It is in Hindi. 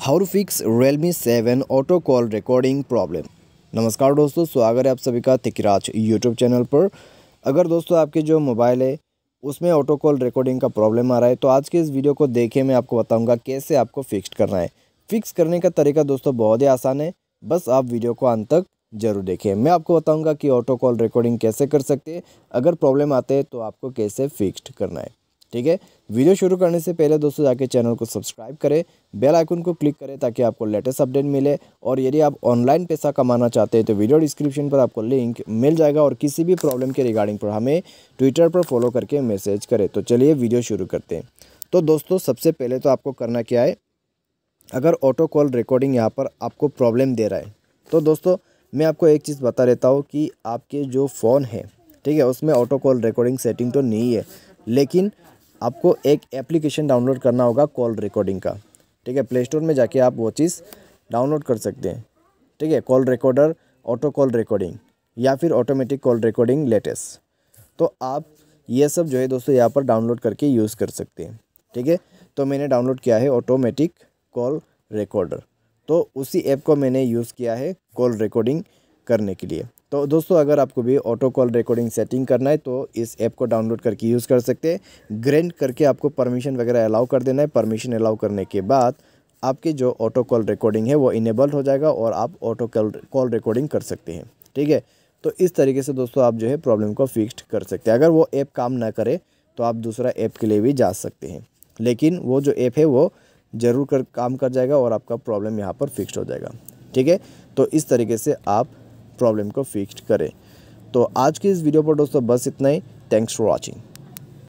how fix Realme seven auto call recording problem नमस्कार दोस्तों स्वागत है आप सभी का तिकराज यूट्यूब चैनल पर अगर दोस्तों आपके जो मोबाइल है उसमें ऑटो कॉल रिकॉर्डिंग का प्रॉब्लम आ रहा है तो आज के इस वीडियो को देखे मैं आपको बताऊँगा कैसे आपको फिक्स करना है फिक्स करने का तरीका दोस्तों बहुत ही आसान है बस आप वीडियो को अंत तक जरूर देखें मैं आपको बताऊंगा कि ऑटो कॉल रिकॉर्डिंग कैसे कर सकते हैं अगर प्रॉब्लम आते हैं तो आपको कैसे फिक्स करना है ठीक है वीडियो शुरू करने से पहले दोस्तों जाके चैनल को सब्सक्राइब करें बेल आइकन को क्लिक करें ताकि आपको लेटेस्ट अपडेट मिले और यदि आप ऑनलाइन पैसा कमाना चाहते हैं तो वीडियो डिस्क्रिप्शन पर आपको लिंक मिल जाएगा और किसी भी प्रॉब्लम के रिगार्डिंग पर हमें ट्विटर पर फॉलो करके मैसेज करें तो चलिए वीडियो शुरू करते हैं तो दोस्तों सबसे पहले तो आपको करना क्या है अगर ऑटो कॉल रिकॉर्डिंग यहाँ पर आपको प्रॉब्लम दे रहा है तो दोस्तों मैं आपको एक चीज़ बता देता हूँ कि आपके जो फ़ोन है ठीक है उसमें ऑटो कॉल रिकॉर्डिंग सेटिंग तो नहीं है लेकिन आपको एक एप्लीकेशन डाउनलोड करना होगा कॉल रिकॉर्डिंग का ठीक है प्ले स्टोर में जाके आप वो चीज़ डाउनलोड कर सकते हैं ठीक है call recorder auto call recording या फिर ऑटोमेटिक कॉल रिकॉर्डिंग लेटेस्ट तो आप ये सब जो है दोस्तों यहाँ पर डाउनलोड करके यूज़ कर सकते हैं ठीक है तो मैंने डाउनलोड किया है ऑटोमेटिक कॉल रिकॉर्डर तो उसी ऐप को मैंने यूज़ किया है कॉल रिकॉर्डिंग करने के लिए तो दोस्तों अगर आपको भी ऑटो कॉल रिकॉर्डिंग सेटिंग करना है तो इस ऐप को डाउनलोड करके यूज़ कर सकते हैं ग्रेंट करके आपको परमिशन वगैरह अलाउ कर देना है परमिशन अलाउ करने के बाद आपके जो ऑटो कॉल रिकॉर्डिंग है वो इनेबल्ड हो जाएगा और आप ऑटो कॉल कॉल रिकॉर्डिंग कर सकते हैं ठीक है तो इस तरीके से दोस्तों आप जो है प्रॉब्लम को फिक्स्ड कर सकते हैं अगर वो ऐप काम ना करे तो आप दूसरा ऐप के लिए भी जा सकते हैं लेकिन वो जो ऐप है वो ज़रूर कर काम कर जाएगा और आपका प्रॉब्लम यहाँ पर फिक्स हो जाएगा ठीक है तो इस तरीके से आप प्रॉब्लम को फिक्स करें तो आज की इस वीडियो पर दोस्तों बस इतना ही थैंक्स फॉर वॉचिंग